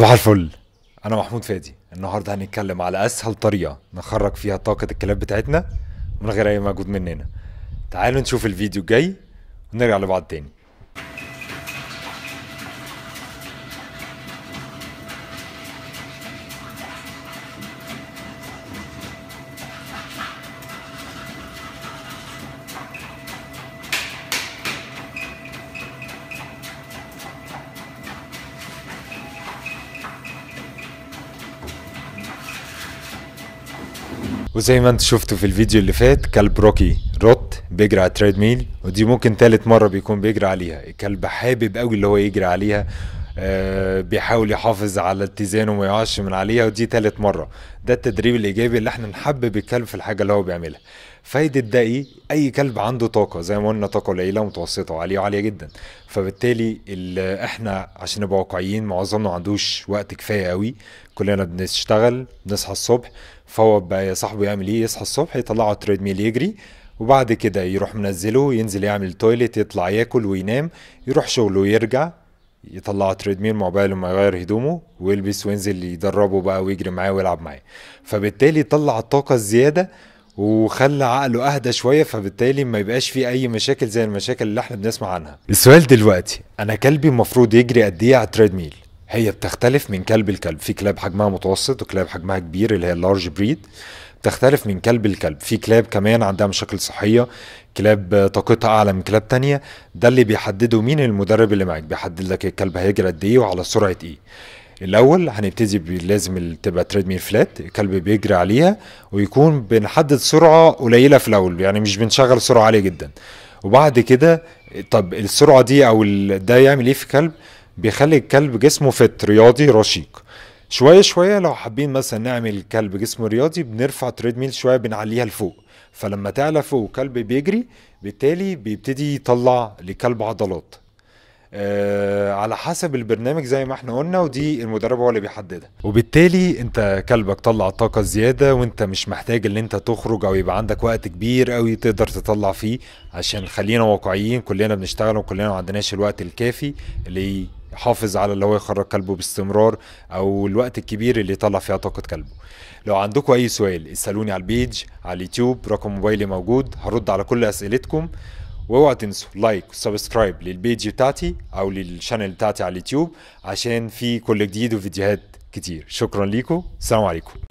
صباح الفل انا محمود فادي النهارده هنتكلم على اسهل طريقه نخرج فيها طاقه الكلاب بتاعتنا من غير اي مجهود مننا تعالوا نشوف الفيديو الجاي ونرجع لبعض تاني وزي ما انتم شفتوا في الفيديو اللي فات كلب روكي روت بيجري على التريد ميل ودي ممكن تالت مره بيكون بيجري عليها الكلب حابب قوي اللي هو يجري عليها آه، بيحاول يحافظ على اتزانه وما يقعش من عليها ودي تالت مره ده التدريب الايجابي اللي احنا نحبب الكلب في الحاجه اللي هو بيعملها فايده ده ايه اي كلب عنده طاقه زي ما قلنا طاقه قليله ومتوسطه وعاليه وعاليه جدا فبالتالي اللي احنا عشان نبقى واقعيين معظمنا ما عندوش وقت كفايه قوي كلنا بنشتغل بنصحى الصبح فهو بقى يا صاحبه يعمل ايه يصحى الصبح يطلعه تريد ميل يجري وبعد كده يروح منزله ينزل يعمل تويلت يطلع ياكل وينام يروح شغله ويرجع يطلع تريدميل بقى ما يغير هدومه ويلبس وينزل يدربه بقى ويجري معاه ويلعب معاه فبالتالي طلع الطاقه الزياده وخلى عقله اهدى شويه فبالتالي ما يبقاش فيه اي مشاكل زي المشاكل اللي احنا بنسمع عنها السؤال دلوقتي انا كلبي المفروض يجري قد ايه على التريدميل هي بتختلف من كلب لكلب في كلاب حجمها متوسط وكلاب حجمها كبير اللي هي اللارج بريد تختلف من كلب لكلب في كلاب كمان عندها مشاكل صحية كلاب طاقتها أعلى من كلاب تانية ده اللي بيحدده مين المدرب اللي معاك بيحدد لك الكلب هيجري قد إيه وعلى سرعة إيه الاول هنبتدي لازم تبقى تريد ميل فلات الكلب بيجري عليها ويكون بنحدد سرعه قليله في الاول يعني مش بنشغل سرعه عاليه جدا وبعد كده طب السرعه دي او ده يعمل ايه في كلب بيخلي الكلب جسمه فت رياضي رشيق شوية شوية لو حابين مثلا نعمل كلب جسمه رياضي بنرفع تريد ميل شوية بنعليها لفوق فلما تعلى فوق كلب بيجري بالتالي بيبتدي يطلع لكلب عضلات آه على حسب البرنامج زي ما احنا قلنا ودي المدرب هو اللي بيحددها وبالتالي انت كلبك طلع طاقة زيادة وانت مش محتاج ان انت تخرج او يبقى عندك وقت كبير قوي تقدر تطلع فيه عشان خلينا واقعيين كلنا بنشتغل وكلنا ما عندناش الوقت الكافي اللي يحافظ على اللي هو يخرج كلبه باستمرار او الوقت الكبير اللي يطلع فيها طاقه كلبه لو عندكم اي سؤال اسالوني على البيج على اليوتيوب رقم موبايلي موجود هرد على كل اسئلتكم واوعوا تنسوا لايك وسبسكرايب للبيج بتاعتي او للشانل بتاعتي على اليوتيوب عشان في كل جديد وفيديوهات كتير شكرا ليكم السلام عليكم